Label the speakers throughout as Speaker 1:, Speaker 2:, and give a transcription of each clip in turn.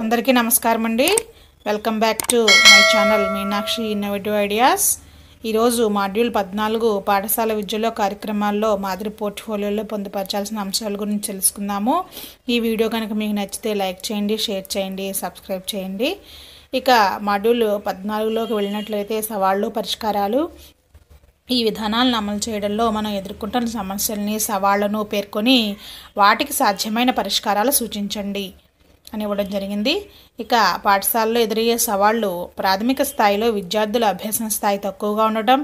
Speaker 1: అందరికీ నమస్కారం అండి welcome back to my channel Meenakshi innovative ideas ఈరోజు మాడ్యూల్ పద్నాలుగు పాఠశాల విద్యలో కార్యక్రమాల్లో మాదిరి పోర్ట్ఫోలియోలో పొందుపరచాల్సిన అంశాల గురించి తెలుసుకుందాము ఈ వీడియో కనుక మీకు నచ్చితే లైక్ చేయండి షేర్ చేయండి సబ్స్క్రైబ్ చేయండి ఇక మాడ్యూల్ పద్నాలుగులోకి వెళ్ళినట్లయితే సవాళ్ళు పరిష్కారాలు ఈ విధానాలను అమలు చేయడంలో మనం ఎదుర్కొంటున్న సమస్యల్ని సవాళ్లను పేర్కొని వాటికి సాధ్యమైన పరిష్కారాలు సూచించండి అని ఇవ్వడం జరిగింది ఇక పాఠశాలలో ఎదురయ్యే సవాళ్లు ప్రాథమిక స్థాయిలో విద్యార్థుల అభ్యసన స్థాయి తక్కువగా ఉండటం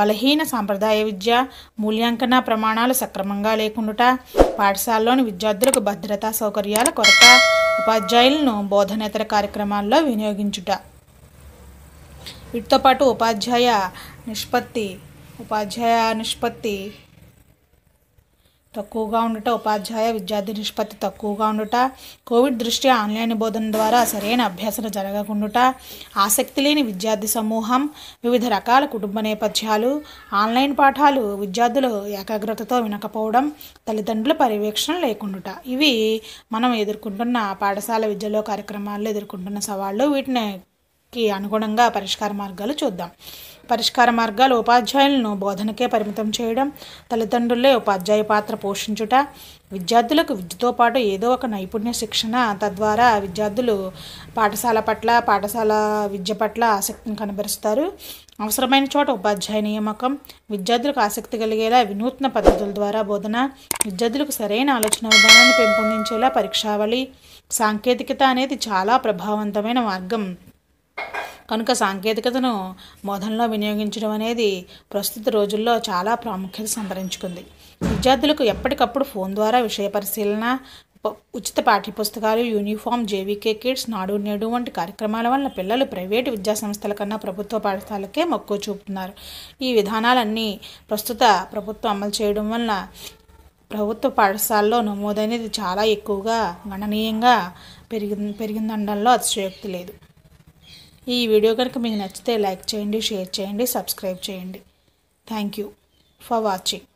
Speaker 1: బలహీన సాంప్రదాయ విద్య మూల్యాంకన ప్రమాణాలు సక్రమంగా లేకుండుట పాఠశాలలోని విద్యార్థులకు భద్రతా సౌకర్యాల కొరత ఉపాధ్యాయులను బోధనేతర కార్యక్రమాల్లో వినియోగించుట వీటితో పాటు ఉపాధ్యాయ నిష్పత్తి ఉపాధ్యాయ నిష్పత్తి తక్కువగా ఉండుట ఉపాధ్యాయ విద్యార్థి నిష్పత్తి తక్కువగా ఉండుట కోవిడ్ దృష్ట్యా ఆన్లైన్ బోధన ద్వారా సరైన అభ్యాసన జరగకుండుట ఆసక్తి లేని విద్యార్థి సమూహం వివిధ రకాల కుటుంబ నేపథ్యాలు ఆన్లైన్ పాఠాలు విద్యార్థులు ఏకాగ్రతతో వినకపోవడం తల్లిదండ్రుల పర్యవేక్షణ లేకుండుట ఇవి మనం ఎదుర్కొంటున్న పాఠశాల విద్యలో కార్యక్రమాల్లో ఎదుర్కొంటున్న సవాళ్ళు వీటిని కి అనుగుణంగా పరిష్కార మార్గాలు చూద్దాం పరిష్కార మార్గాలు ఉపాధ్యాయులను బోధనకే పరిమితం చేయడం తల్లిదండ్రులే ఉపాధ్యాయ పాత్ర పోషించుట విద్యార్థులకు విద్యతో పాటు ఏదో ఒక నైపుణ్య శిక్షణ తద్వారా విద్యార్థులు పాఠశాల పట్ల పాఠశాల విద్య పట్ల ఆసక్తిని కనబరుస్తారు అవసరమైన చోట ఉపాధ్యాయ నియామకం విద్యార్థులకు ఆసక్తి కలిగేలా వినూత్న పద్ధతుల ద్వారా బోధన విద్యార్థులకు సరైన ఆలోచన విధానాన్ని పెంపొందించేలా పరీక్షావళి సాంకేతికత అనేది చాలా ప్రభావవంతమైన మార్గం కనుక సాంకేతికతను మోదంలో వినియోగించడం అనేది ప్రస్తుత రోజుల్లో చాలా ప్రాముఖ్యత సంతరించుకుంది విద్యార్థులకు ఎప్పటికప్పుడు ఫోన్ ద్వారా విషయ పరిశీలన ఉచిత పాఠ్యపుస్తకాలు యూనిఫామ్ జేవీకే కిడ్స్ నాడు నేడు వంటి కార్యక్రమాల వల్ల పిల్లలు ప్రైవేటు విద్యా సంస్థల కన్నా ప్రభుత్వ పాఠశాలకే మక్కువ చూపుతున్నారు ఈ విధానాలన్నీ ప్రస్తుత ప్రభుత్వం అమలు చేయడం వల్ల ప్రభుత్వ పాఠశాలలో నమోదనేది చాలా ఎక్కువగా గణనీయంగా పెరిగి పెరిగిందండంలో అతిశయోక్తి లేదు ఈ వీడియో కనుక మీకు నచ్చితే లైక్ చేయండి షేర్ చేయండి సబ్స్క్రైబ్ చేయండి థ్యాంక్ యూ ఫర్ వాచింగ్